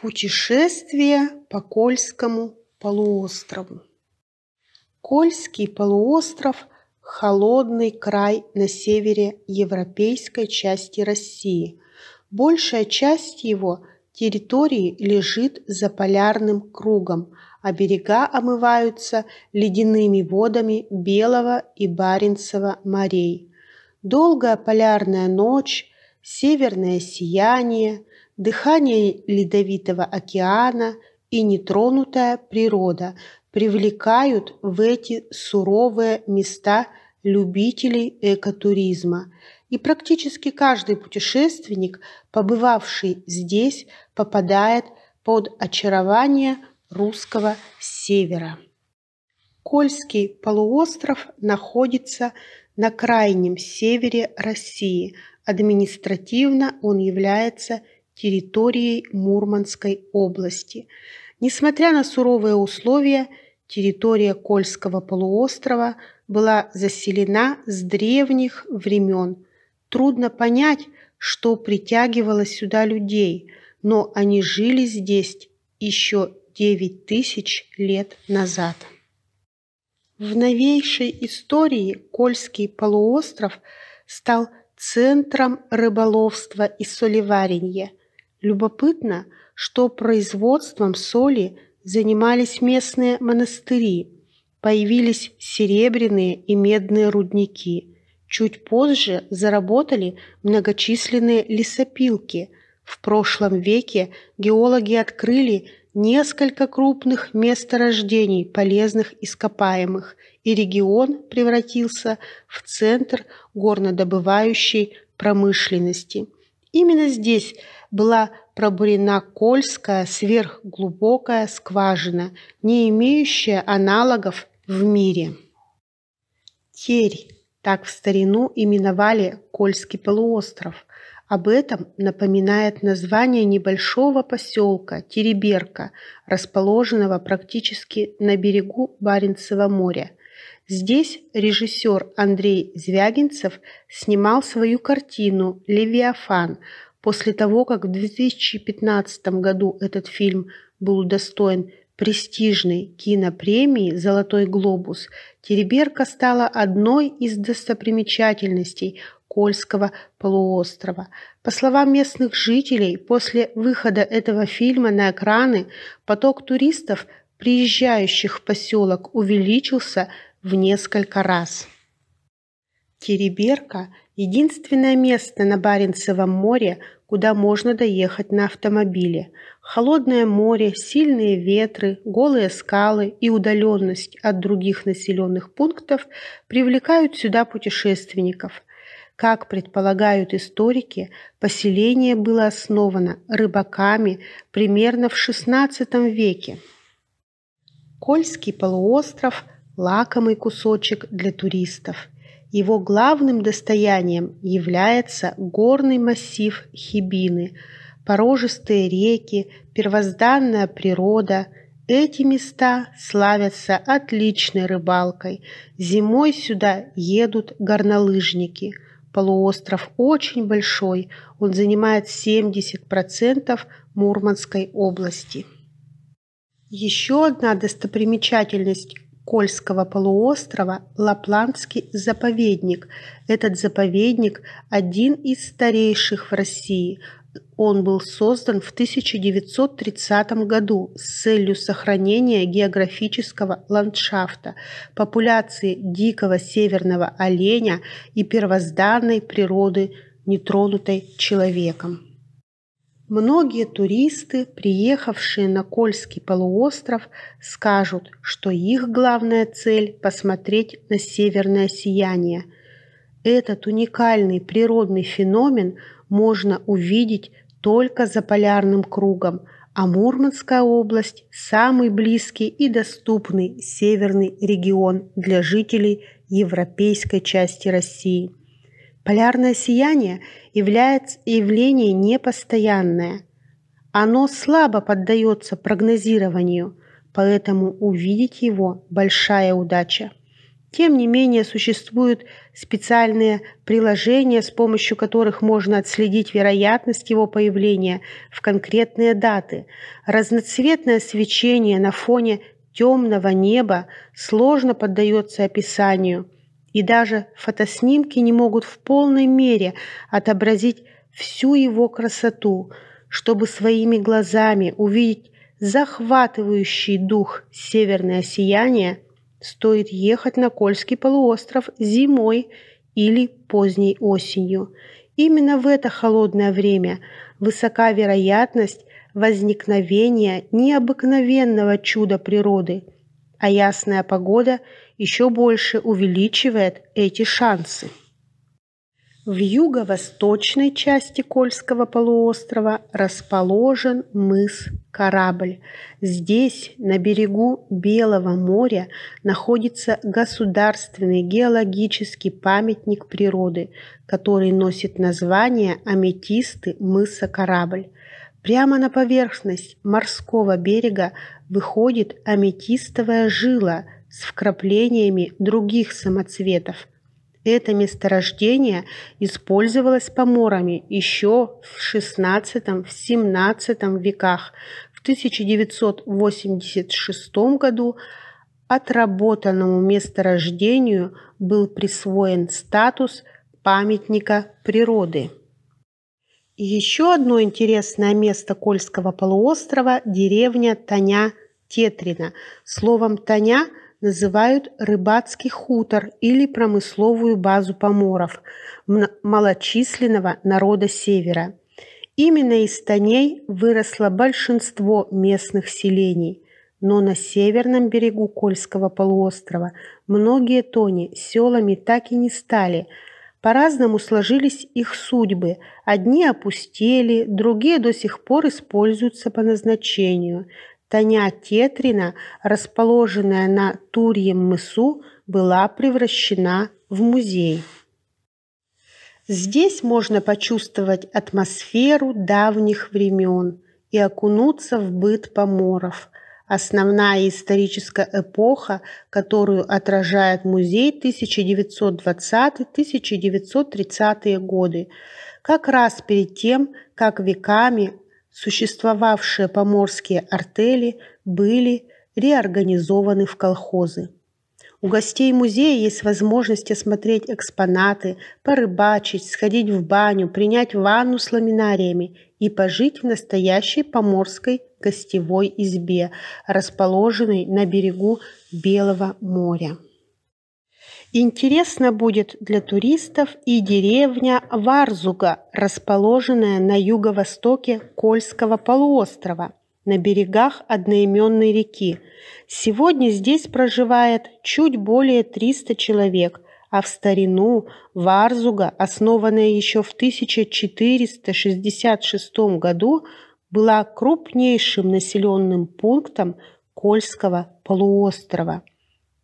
Путешествие по Кольскому полуострову. Кольский полуостров – холодный край на севере европейской части России. Большая часть его территории лежит за полярным кругом, а берега омываются ледяными водами Белого и Баренцева морей. Долгая полярная ночь, северное сияние – дыхание ледовитого океана и нетронутая природа привлекают в эти суровые места любителей экотуризма. И практически каждый путешественник, побывавший здесь, попадает под очарование русского севера. Кольский полуостров находится на крайнем севере России. Административно он является территорией Мурманской области. Несмотря на суровые условия, территория Кольского полуострова была заселена с древних времен. Трудно понять, что притягивало сюда людей, но они жили здесь еще 9 тысяч лет назад. В новейшей истории Кольский полуостров стал центром рыболовства и солеваренья – Любопытно, что производством соли занимались местные монастыри. Появились серебряные и медные рудники. Чуть позже заработали многочисленные лесопилки. В прошлом веке геологи открыли несколько крупных месторождений полезных ископаемых, и регион превратился в центр горнодобывающей промышленности. Именно здесь была пробурена Кольская сверхглубокая скважина, не имеющая аналогов в мире. Терь – так в старину именовали Кольский полуостров. Об этом напоминает название небольшого поселка Тереберка, расположенного практически на берегу Баренцева моря – Здесь режиссер Андрей Звягинцев снимал свою картину «Левиафан», после того, как в 2015 году этот фильм был удостоен престижной кинопремии «Золотой глобус», Тереберка стала одной из достопримечательностей Кольского полуострова. По словам местных жителей, после выхода этого фильма на экраны поток туристов, приезжающих в поселок, увеличился в несколько раз. Тереберка – единственное место на Баренцевом море, куда можно доехать на автомобиле. Холодное море, сильные ветры, голые скалы и удаленность от других населенных пунктов привлекают сюда путешественников. Как предполагают историки, поселение было основано рыбаками примерно в XVI веке. Кольский полуостров – лакомый кусочек для туристов. Его главным достоянием является горный массив Хибины, порожистые реки, первозданная природа. Эти места славятся отличной рыбалкой. Зимой сюда едут горнолыжники. Полуостров очень большой, он занимает 70% Мурманской области. Еще одна достопримечательность Кольского полуострова Лапландский заповедник. Этот заповедник – один из старейших в России. Он был создан в 1930 году с целью сохранения географического ландшафта, популяции дикого северного оленя и первозданной природы, нетронутой человеком. Многие туристы, приехавшие на Кольский полуостров, скажут, что их главная цель – посмотреть на северное сияние. Этот уникальный природный феномен можно увидеть только за полярным кругом, а Мурманская область – самый близкий и доступный северный регион для жителей европейской части России. Полярное сияние является явление непостоянное. Оно слабо поддается прогнозированию, поэтому увидеть его – большая удача. Тем не менее, существуют специальные приложения, с помощью которых можно отследить вероятность его появления в конкретные даты. Разноцветное свечение на фоне темного неба сложно поддается описанию – и даже фотоснимки не могут в полной мере отобразить всю его красоту, чтобы своими глазами увидеть захватывающий дух северное сияние, стоит ехать на Кольский полуостров зимой или поздней осенью. Именно в это холодное время высока вероятность возникновения необыкновенного чуда природы – а ясная погода еще больше увеличивает эти шансы. В юго-восточной части Кольского полуострова расположен мыс Корабль. Здесь, на берегу Белого моря, находится государственный геологический памятник природы, который носит название аметисты мыса Корабль. Прямо на поверхность морского берега выходит аметистовая жила с вкраплениями других самоцветов. Это месторождение использовалось поморами еще в XVI-XVII веках. В 1986 году отработанному месторождению был присвоен статус памятника природы. Еще одно интересное место Кольского полуострова – деревня Таня-Тетрина. Словом «Таня» называют рыбацкий хутор или промысловую базу поморов малочисленного народа Севера. Именно из Таней выросло большинство местных селений, но на северном берегу Кольского полуострова многие тони селами так и не стали – по-разному сложились их судьбы. Одни опустели, другие до сих пор используются по назначению. Таня Тетрина, расположенная на Турьем мысу, была превращена в музей. Здесь можно почувствовать атмосферу давних времен и окунуться в быт поморов – Основная историческая эпоха, которую отражает музей 1920-1930 годы, как раз перед тем, как веками существовавшие поморские артели были реорганизованы в колхозы. У гостей музея есть возможность осмотреть экспонаты, порыбачить, сходить в баню, принять ванну с ламинариями и пожить в настоящей поморской гостевой избе, расположенной на берегу Белого моря. Интересно будет для туристов и деревня Варзуга, расположенная на юго-востоке Кольского полуострова, на берегах одноименной реки. Сегодня здесь проживает чуть более 300 человек, а в старину Варзуга, основанная еще в 1466 году, была крупнейшим населенным пунктом Кольского полуострова.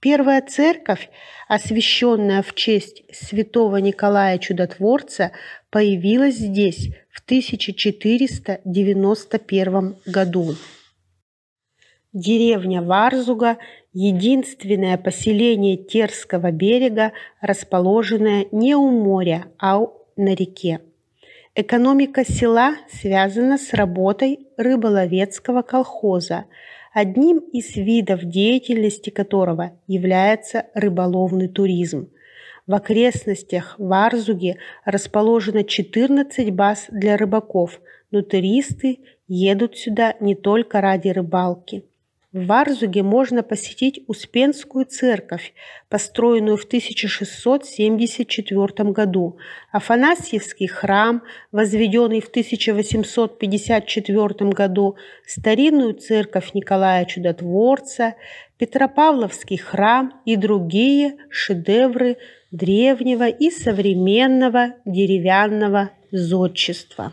Первая церковь, освященная в честь святого Николая Чудотворца, появилась здесь в 1491 году. Деревня Варзуга – единственное поселение Терского берега, расположенное не у моря, а на реке. Экономика села связана с работой рыболовецкого колхоза, одним из видов деятельности которого является рыболовный туризм. В окрестностях Варзуги расположено 14 баз для рыбаков, но туристы едут сюда не только ради рыбалки. В Варзуге можно посетить Успенскую церковь, построенную в 1674 году, Афанасьевский храм, возведенный в 1854 году, старинную церковь Николая Чудотворца, Петропавловский храм и другие шедевры древнего и современного деревянного зодчества.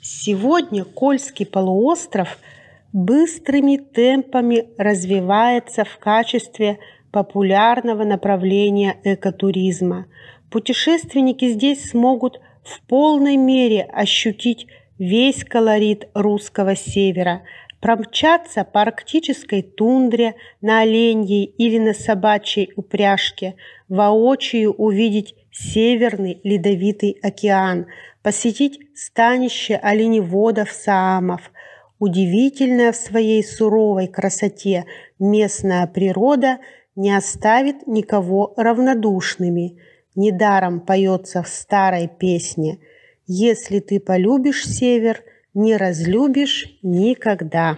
Сегодня Кольский полуостров – быстрыми темпами развивается в качестве популярного направления экотуризма. Путешественники здесь смогут в полной мере ощутить весь колорит русского севера, промчаться по арктической тундре на оленьей или на собачьей упряжке, воочию увидеть Северный Ледовитый океан, посетить станище оленеводов-саамов – Удивительная в своей суровой красоте местная природа не оставит никого равнодушными. Недаром поется в старой песне «Если ты полюбишь север, не разлюбишь никогда».